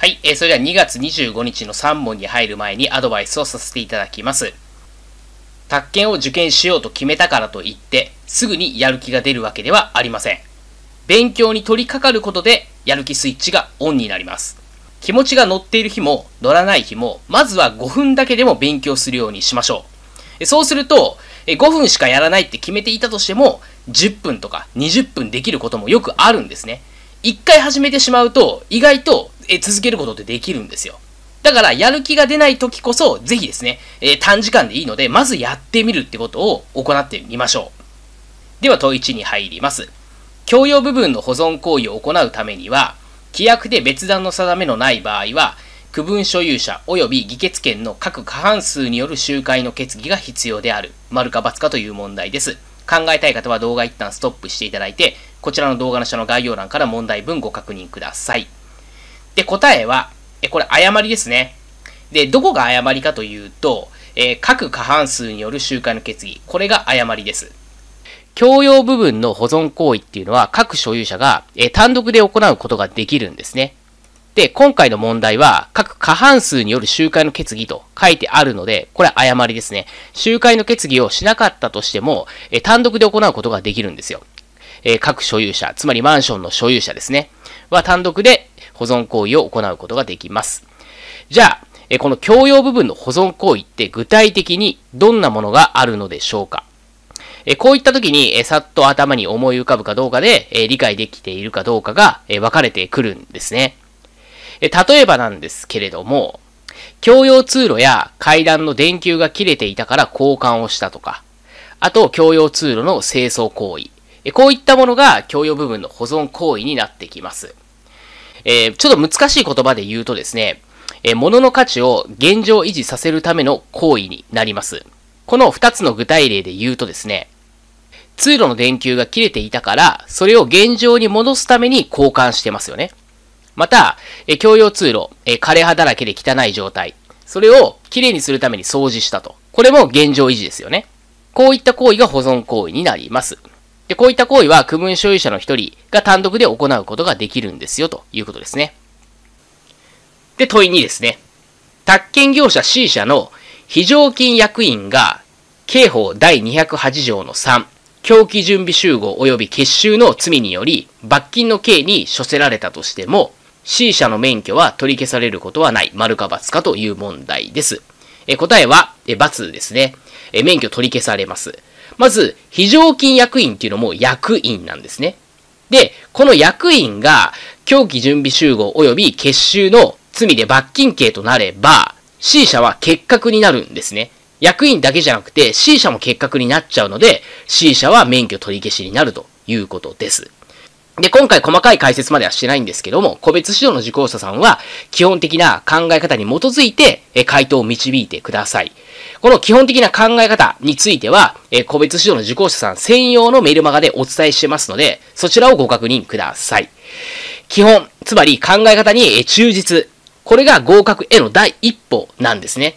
はい、えー、それでは2月25日の3問に入る前にアドバイスをさせていただきます。宅建を受験しようと決めたからといって、すぐにやる気が出るわけではありません。勉強に取り掛かることで、やる気スイッチがオンになります。気持ちが乗っている日も乗らない日も、まずは5分だけでも勉強するようにしましょう。そうすると、5分しかやらないって決めていたとしても、10分とか20分できることもよくあるんですね。一回始めてしまうと、意外とえ続けることってできるんですよ。だから、やる気が出ない時こそ、ぜひですね、えー、短時間でいいので、まずやってみるってことを行ってみましょう。では、問1に入ります。共用部分の保存行為を行うためには、規約で別段の定めのない場合は、区分所有者及び議決権の各過半数による集会の決議が必要である。丸か×かという問題です。考えたい方は動画一旦ストップしていただいて、こちらの動画の下の概要欄から問題文ご確認ください。で、答えは、え、これ誤りですね。で、どこが誤りかというと、えー、各過半数による集会の決議。これが誤りです。共用部分の保存行為っていうのは各所有者が、えー、単独で行うことができるんですね。で、今回の問題は、各過半数による集会の決議と書いてあるので、これは誤りですね。集会の決議をしなかったとしても、え単独で行うことができるんですよ。え各所有者、つまりマンションの所有者ですね。は単独で、保存行為を行うことができます。じゃあ、えこの共用部分の保存行為って具体的にどんなものがあるのでしょうかえこういった時に、えさっと頭に思い浮かぶかどうかで、え理解できているかどうかが、え分かれてくるんですね。え例えばなんですけれども、共用通路や階段の電球が切れていたから交換をしたとか、あと共用通路の清掃行為。こういったものが共用部分の保存行為になってきます。えー、ちょっと難しい言葉で言うとですね、えー、物の価値を現状維持させるための行為になります。この2つの具体例で言うとですね、通路の電球が切れていたから、それを現状に戻すために交換してますよね。また、え共用通路、え枯れ葉だらけで汚い状態。それをきれいにするために掃除したと。これも現状維持ですよね。こういった行為が保存行為になります。で、こういった行為は区分所有者の一人が単独で行うことができるんですよということですね。で、問い2ですね。宅建業者 C 社の非常勤役員が刑法第208条の3、狂気準備集合及び結集の罪により罰金の刑に処せられたとしても C 社の免許は取り消されることはない。丸か罰かという問題です。え答えは、え×ですね。え免許取り消されます。まず、非常勤役員っていうのも役員なんですね。で、この役員が、狂気準備集合及び結集の罪で罰金刑となれば、C 社は結核になるんですね。役員だけじゃなくて C 社も結核になっちゃうので、C 社は免許取り消しになるということです。で、今回細かい解説まではしてないんですけども、個別指導の受講者さんは、基本的な考え方に基づいて、え回答を導いてください。この基本的な考え方については、え個別指導の受講者さん専用のメールマガでお伝えしてますので、そちらをご確認ください。基本、つまり考え方に忠実。これが合格への第一歩なんですね。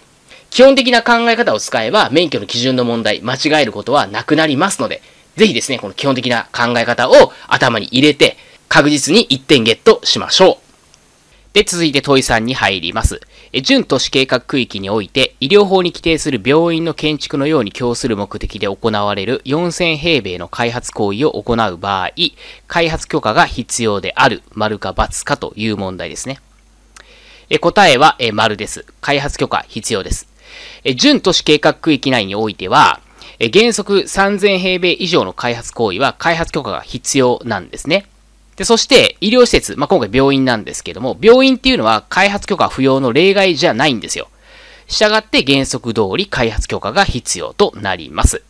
基本的な考え方を使えば、免許の基準の問題、間違えることはなくなりますので、ぜひですね、この基本的な考え方を頭に入れて、確実に1点ゲットしましょう。で、続いて問い3に入ります。え、準都市計画区域において、医療法に規定する病院の建築のように供する目的で行われる4000平米の開発行為を行う場合、開発許可が必要である、丸か×かという問題ですね。え、答えは、え、丸です。開発許可必要です。え、準都市計画区域内においては、原則3000平米以上の開発行為は開発許可が必要なんですね。で、そして医療施設、まあ、今回病院なんですけども、病院っていうのは開発許可不要の例外じゃないんですよ。したがって原則通り開発許可が必要となります。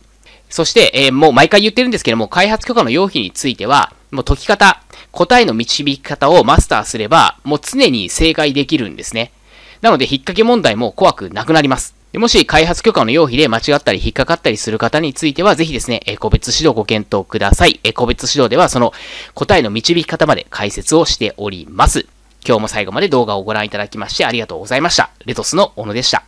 そして、えー、もう毎回言ってるんですけども、開発許可の要否については、もう解き方、答えの導き方をマスターすれば、もう常に正解できるんですね。なので、引っ掛け問題も怖くなくなります。もし開発許可の要否で間違ったり引っかかったりする方については、ぜひですね、え個別指導ご検討ください。え個別指導ではその答えの導き方まで解説をしております。今日も最後まで動画をご覧いただきましてありがとうございました。レトスの小野でした。